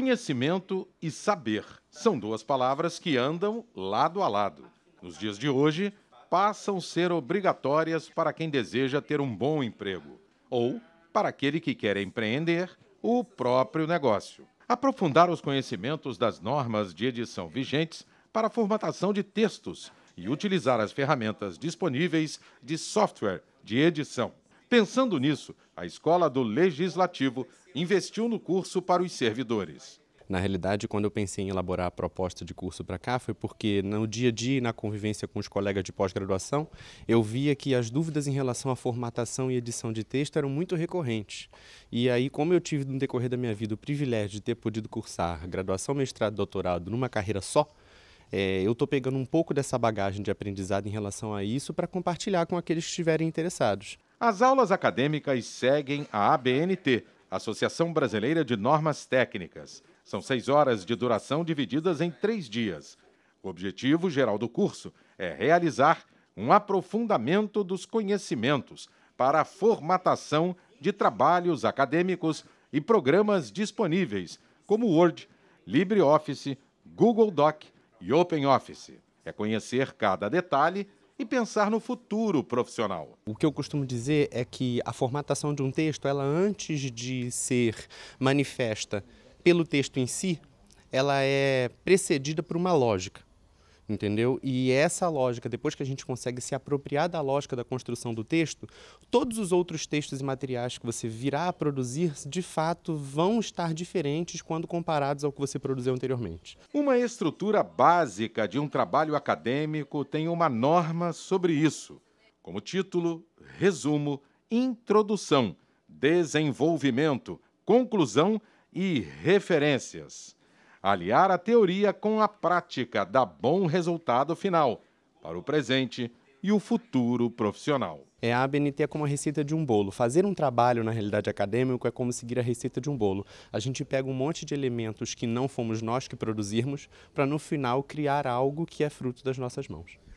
Conhecimento e saber são duas palavras que andam lado a lado. Nos dias de hoje, passam a ser obrigatórias para quem deseja ter um bom emprego ou para aquele que quer empreender o próprio negócio. Aprofundar os conhecimentos das normas de edição vigentes para a formatação de textos e utilizar as ferramentas disponíveis de software de edição. Pensando nisso, a escola do Legislativo investiu no curso para os servidores. Na realidade, quando eu pensei em elaborar a proposta de curso para cá, foi porque no dia a dia, na convivência com os colegas de pós-graduação, eu via que as dúvidas em relação à formatação e edição de texto eram muito recorrentes. E aí, como eu tive no decorrer da minha vida o privilégio de ter podido cursar graduação, mestrado, doutorado numa carreira só, é, eu estou pegando um pouco dessa bagagem de aprendizado em relação a isso para compartilhar com aqueles que estiverem interessados. As aulas acadêmicas seguem a ABNT, Associação Brasileira de Normas Técnicas. São seis horas de duração divididas em três dias. O objetivo geral do curso é realizar um aprofundamento dos conhecimentos para a formatação de trabalhos acadêmicos e programas disponíveis, como Word, LibreOffice, Google Doc e OpenOffice. É conhecer cada detalhe e pensar no futuro profissional. O que eu costumo dizer é que a formatação de um texto, ela antes de ser manifesta pelo texto em si, ela é precedida por uma lógica entendeu? E essa lógica, depois que a gente consegue se apropriar da lógica da construção do texto, todos os outros textos e materiais que você virá a produzir, de fato, vão estar diferentes quando comparados ao que você produziu anteriormente. Uma estrutura básica de um trabalho acadêmico tem uma norma sobre isso, como título, resumo, introdução, desenvolvimento, conclusão e referências. Aliar a teoria com a prática dá bom resultado final para o presente e o futuro profissional. É, a ABNT é como a receita de um bolo. Fazer um trabalho na realidade acadêmica é como seguir a receita de um bolo. A gente pega um monte de elementos que não fomos nós que produzirmos para no final criar algo que é fruto das nossas mãos.